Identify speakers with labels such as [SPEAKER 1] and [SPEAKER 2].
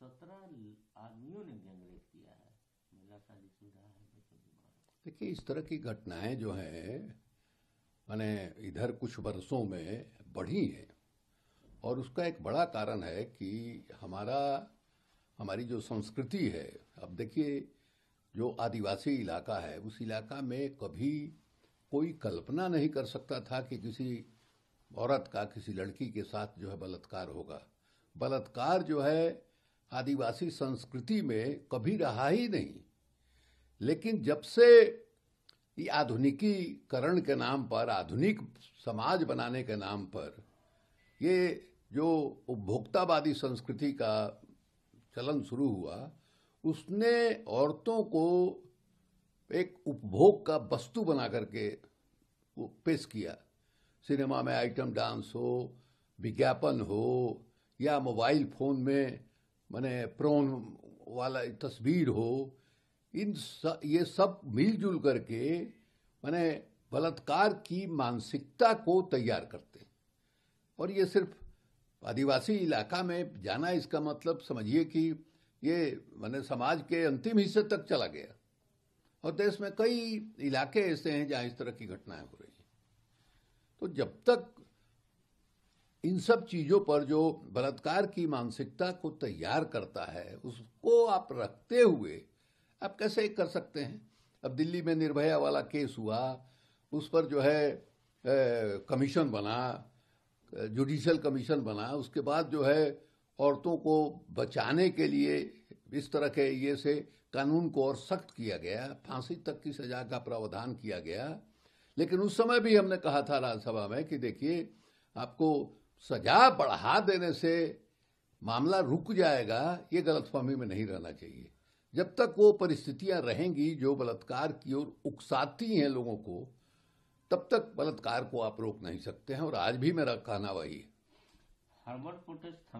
[SPEAKER 1] सत्रह आदमियों ने गैंगरेप किया है महिला शादी तो है देखिए इस तरह की घटनाएं जो है मैंने इधर कुछ वर्षों में बढ़ी है और उसका एक बड़ा कारण है कि हमारा हमारी जो संस्कृति है अब देखिए जो आदिवासी इलाका है उस इलाका में कभी कोई कल्पना नहीं कर सकता था कि किसी औरत का किसी लड़की के साथ जो है बलात्कार होगा बलात्कार जो है आदिवासी संस्कृति में कभी रहा ही नहीं लेकिन जब से ये आधुनिकीकरण के नाम पर आधुनिक समाज बनाने के नाम पर ये जो उपभोक्तावादी संस्कृति का चलन शुरू हुआ उसने औरतों को एक उपभोग का वस्तु बना करके पेश किया सिनेमा में आइटम डांस हो विज्ञापन हो या मोबाइल फोन में माने प्रोन वाला तस्वीर हो इन स, ये सब मिलजुल करके माने बलात्कार की मानसिकता को तैयार करते और ये सिर्फ आदिवासी इलाका में जाना इसका मतलब समझिए कि ये मैंने समाज के अंतिम हिस्से तक चला गया और देश में कई इलाके ऐसे हैं जहां इस तरह की घटनाएं हो रही हैं तो जब तक इन सब चीजों पर जो बलात्कार की मानसिकता को तैयार करता है उसको आप रखते हुए आप कैसे कर सकते हैं अब दिल्ली में निर्भया वाला केस हुआ उस पर जो है ए, कमीशन बना जुडिशल कमीशन बना उसके बाद जो है औरतों को बचाने के लिए इस तरह के ये से कानून को और सख्त किया गया फांसी तक की सजा का प्रावधान किया गया लेकिन उस समय भी हमने कहा था राज्यसभा में कि देखिए आपको सजा बढ़ा देने से मामला रुक जाएगा ये गलतफहमी में नहीं रहना चाहिए जब तक वो परिस्थितियां रहेंगी जो बलात्कार की ओर उकसाती हैं लोगों को तब तक बलात्कार को आप रोक नहीं सकते हैं और आज भी मेरा कहना वही है